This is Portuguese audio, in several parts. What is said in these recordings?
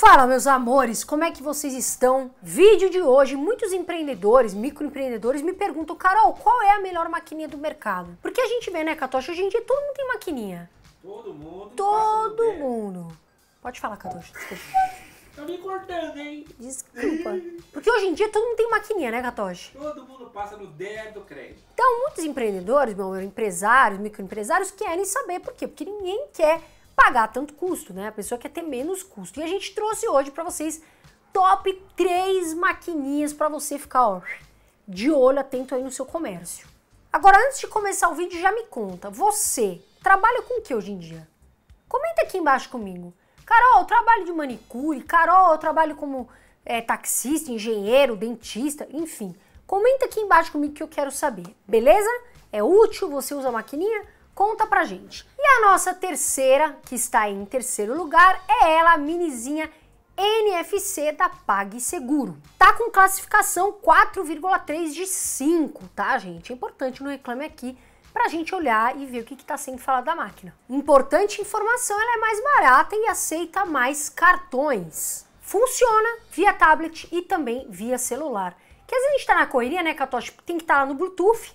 Fala, meus amores, como é que vocês estão? Vídeo de hoje, muitos empreendedores, microempreendedores me perguntam, Carol, qual é a melhor maquininha do mercado? Porque a gente vê, né, Catocha, hoje em dia todo mundo tem maquininha. Todo mundo. Todo mundo. Pode falar, Catocha, desculpa. Tá me cortando, hein? Desculpa. Porque hoje em dia todo mundo tem maquininha, né, Catoche? Todo mundo passa no débito crédito. Então, muitos empreendedores, meu, empresários, microempresários querem saber por quê. Porque ninguém quer pagar tanto custo, né? A pessoa quer ter menos custo. E a gente trouxe hoje para vocês top 3 maquininhas para você ficar ó, de olho atento aí no seu comércio. Agora, antes de começar o vídeo, já me conta, você trabalha com o que hoje em dia? Comenta aqui embaixo comigo. Carol, eu trabalho de manicure. Carol, eu trabalho como é, taxista, engenheiro, dentista, enfim. Comenta aqui embaixo comigo que eu quero saber, beleza? É útil? Você usa a maquininha? Conta pra gente. E a nossa terceira, que está em terceiro lugar, é ela, a minizinha NFC da PagSeguro. Tá com classificação 4,3 de 5, tá, gente? É importante no Reclame Aqui para a gente olhar e ver o que está sendo falado da máquina. Importante informação, ela é mais barata e aceita mais cartões. Funciona via tablet e também via celular. Que às vezes a gente está na correria, né, Catoche? Tem que estar tá lá no Bluetooth,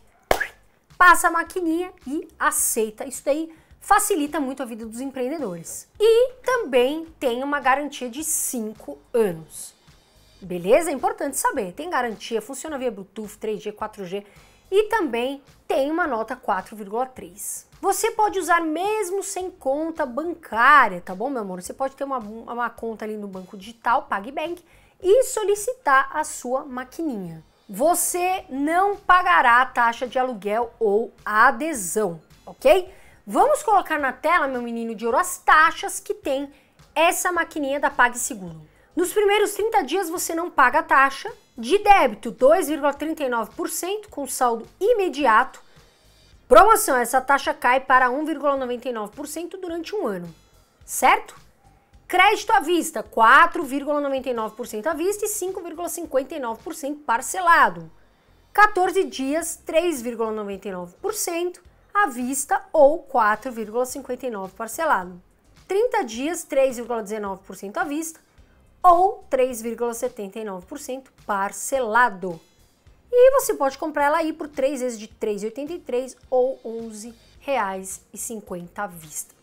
passa a maquininha e aceita. Isso daí facilita muito a vida dos empreendedores. E também tem uma garantia de 5 anos. Beleza? É importante saber. Tem garantia, funciona via Bluetooth, 3G, 4G e também tem uma nota 4,3. Você pode usar mesmo sem conta bancária, tá bom, meu amor? Você pode ter uma, uma conta ali no banco digital, PagBank, e solicitar a sua maquininha você não pagará a taxa de aluguel ou adesão, ok? Vamos colocar na tela, meu menino de ouro, as taxas que tem essa maquininha da PagSeguro. Nos primeiros 30 dias você não paga a taxa de débito, 2,39% com saldo imediato. Promoção, essa taxa cai para 1,99% durante um ano, certo? Crédito à vista, 4,99% à vista e 5,59% parcelado. 14 dias, 3,99% à vista ou 4,59% parcelado. 30 dias, 3,19% à vista ou 3,79% parcelado. E você pode comprar ela aí por 3 vezes de R$ 3,83 ou R$ 11,50 à vista.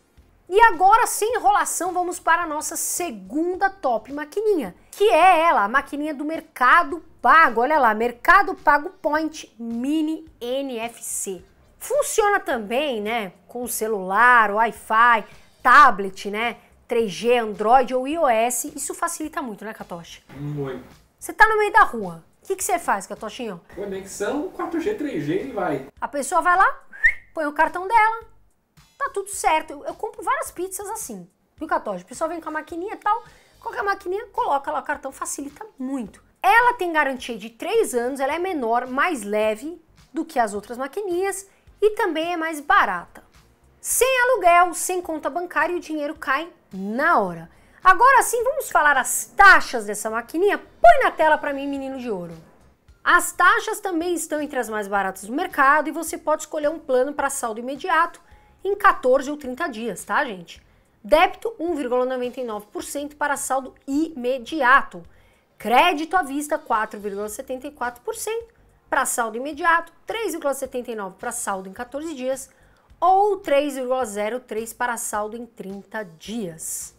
E agora, sem enrolação, vamos para a nossa segunda top maquininha, que é ela, a maquininha do Mercado Pago. Olha lá, Mercado Pago Point Mini NFC. Funciona também, né, com celular, Wi-Fi, tablet, né, 3G, Android ou iOS. Isso facilita muito, né, Catocha? Muito. Você tá no meio da rua. O que, que você faz, Catochinho? Conexão 4G, 3G e vai. A pessoa vai lá, põe o cartão dela, tá tudo certo. Eu, eu compro várias pizzas assim, do Católico. O pessoal vem com a maquininha e tal, qualquer maquininha, coloca lá o cartão, facilita muito. Ela tem garantia de 3 anos, ela é menor, mais leve do que as outras maquininhas e também é mais barata. Sem aluguel, sem conta bancária e o dinheiro cai na hora. Agora sim, vamos falar as taxas dessa maquininha? Põe na tela para mim, menino de ouro. As taxas também estão entre as mais baratas do mercado e você pode escolher um plano para saldo imediato em 14 ou 30 dias, tá, gente? Débito 1,99% para saldo imediato. Crédito à vista 4,74% para saldo imediato, 3,79% para saldo em 14 dias ou 3,03 para saldo em 30 dias.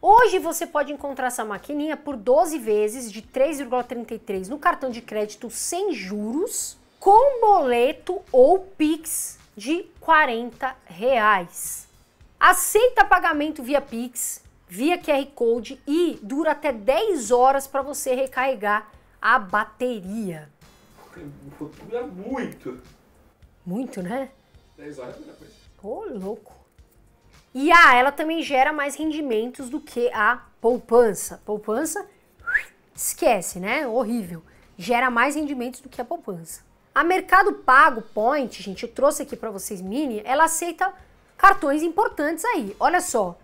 Hoje você pode encontrar essa maquininha por 12 vezes de 3,33 no cartão de crédito sem juros, com boleto ou Pix de 40 reais. Aceita pagamento via Pix, via QR Code e dura até 10 horas para você recarregar a bateria. Dura muito. Muito, né? 10 horas é muita coisa. Ô, louco. E ah, ela também gera mais rendimentos do que a poupança. Poupança, esquece, né? Horrível. Gera mais rendimentos do que a poupança. A Mercado Pago Point, gente, eu trouxe aqui para vocês mini, ela aceita cartões importantes aí. Olha só,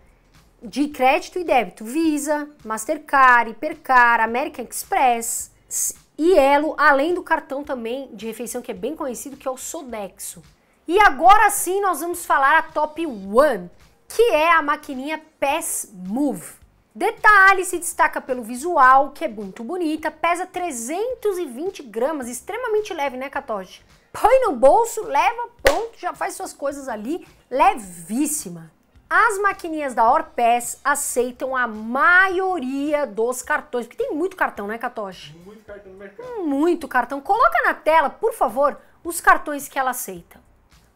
de crédito e débito, Visa, Mastercard, Hipercar, American Express, e Elo. além do cartão também de refeição que é bem conhecido, que é o Sodexo. E agora sim nós vamos falar a Top One, que é a maquininha Pass Move. Detalhe, se destaca pelo visual, que é muito bonita, pesa 320 gramas, extremamente leve, né, Catoche? Põe no bolso, leva, pronto, já faz suas coisas ali, levíssima. As maquininhas da Orpes aceitam a maioria dos cartões, porque tem muito cartão, né, Catoche? Muito cartão no mercado. Muito cartão. Coloca na tela, por favor, os cartões que ela aceita.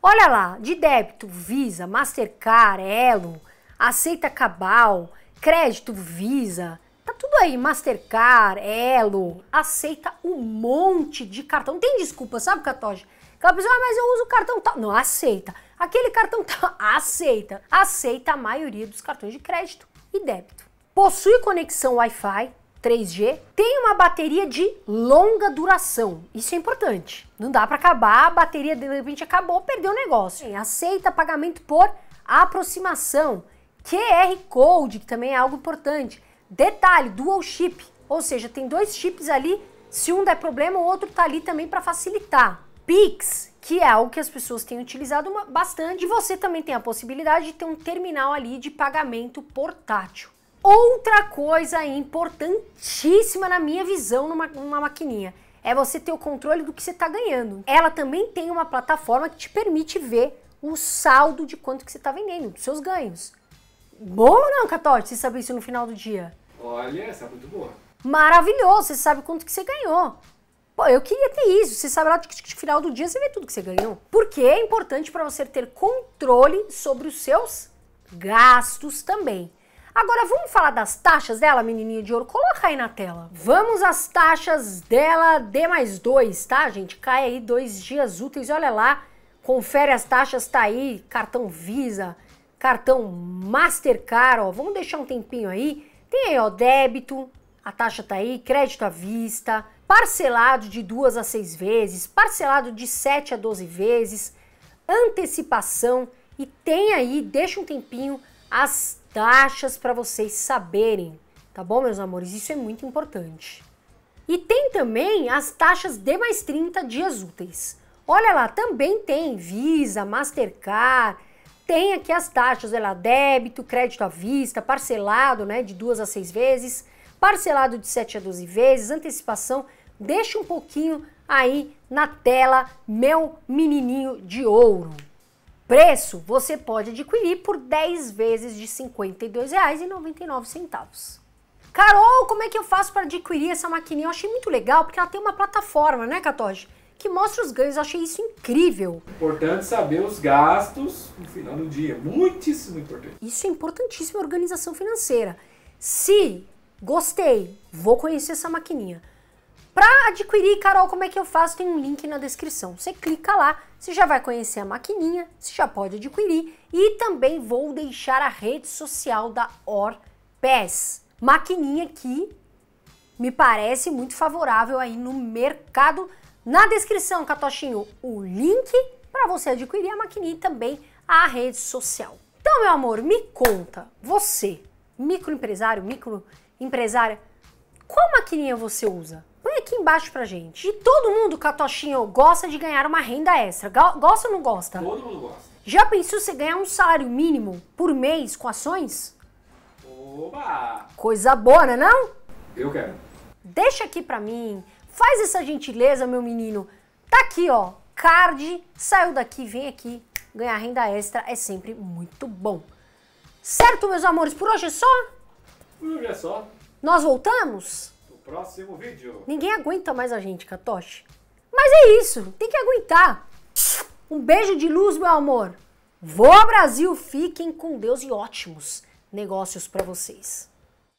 Olha lá, de débito, Visa, Mastercard, Elo, aceita Cabal, crédito Visa, tá tudo aí, Mastercard, Elo, aceita um monte de cartão. Não tem desculpa, sabe, Catoge? Aquela pessoa, ah, mas eu uso cartão tal. Não, aceita. Aquele cartão tal, aceita. Aceita a maioria dos cartões de crédito e débito. Possui conexão Wi-Fi, 3G, tem uma bateria de longa duração. Isso é importante. Não dá para acabar, a bateria de repente acabou, perdeu o negócio. Aceita pagamento por aproximação. QR Code, que também é algo importante. Detalhe, dual chip, ou seja, tem dois chips ali, se um der problema, o outro tá ali também para facilitar. Pix, que é algo que as pessoas têm utilizado bastante, e você também tem a possibilidade de ter um terminal ali de pagamento portátil. Outra coisa importantíssima na minha visão numa, numa maquininha é você ter o controle do que você está ganhando. Ela também tem uma plataforma que te permite ver o saldo de quanto que você está vendendo, dos seus ganhos. Boa ou não, Catote, você sabe isso no final do dia? Olha, essa é muito boa. Maravilhoso, você sabe quanto que você ganhou. Pô, eu queria ter isso. Você sabe lá no final do dia você vê tudo que você ganhou. Porque é importante para você ter controle sobre os seus gastos também. Agora vamos falar das taxas dela, menininha de ouro? Coloca aí na tela. Vamos às taxas dela D mais dois, tá, gente? Cai aí dois dias úteis, olha lá. Confere as taxas, tá aí, cartão Visa, cartão Mastercard, ó, vamos deixar um tempinho aí. Tem aí, ó, débito, a taxa tá aí, crédito à vista, parcelado de duas a seis vezes, parcelado de 7 a 12 vezes, antecipação e tem aí, deixa um tempinho as taxas para vocês saberem, tá bom, meus amores? Isso é muito importante. E tem também as taxas de mais 30 dias úteis. Olha lá, também tem Visa, Mastercard, tem aqui as taxas, ela é débito, crédito à vista, parcelado, né, de duas a seis vezes, parcelado de 7 a 12 vezes, antecipação. Deixa um pouquinho aí na tela, meu menininho de ouro. Preço você pode adquirir por 10 vezes de R$ 52,99. Carol, como é que eu faço para adquirir essa maquininha? Eu achei muito legal porque ela tem uma plataforma, né, Catoge? que mostra os ganhos. Eu achei isso incrível. Importante saber os gastos no final do dia. Muitíssimo importante. Isso é importantíssimo organização financeira. Se gostei, vou conhecer essa maquininha. Para adquirir, Carol, como é que eu faço? Tem um link na descrição. Você clica lá, você já vai conhecer a maquininha, você já pode adquirir. E também vou deixar a rede social da Orpes. Maquininha que me parece muito favorável aí no mercado na descrição, Catochinho, o link para você adquirir a maquininha e também a rede social. Então, meu amor, me conta, você, microempresário, microempresária, qual maquininha você usa? Põe aqui embaixo pra gente. E todo mundo, Catochinho, gosta de ganhar uma renda extra. Gosta ou não gosta? Todo mundo gosta. Já pensou você ganhar um salário mínimo por mês com ações? Oba! Coisa boa, né não? Eu quero. Deixa aqui pra mim Faz essa gentileza, meu menino. Tá aqui, ó. Card, saiu daqui, vem aqui. Ganhar renda extra é sempre muito bom. Certo, meus amores? Por hoje é só? Por hoje é só. Nós voltamos? No próximo vídeo. Ninguém aguenta mais a gente, Katoshi. Mas é isso, tem que aguentar. Um beijo de luz, meu amor. Vou Brasil, fiquem com Deus e ótimos negócios para vocês.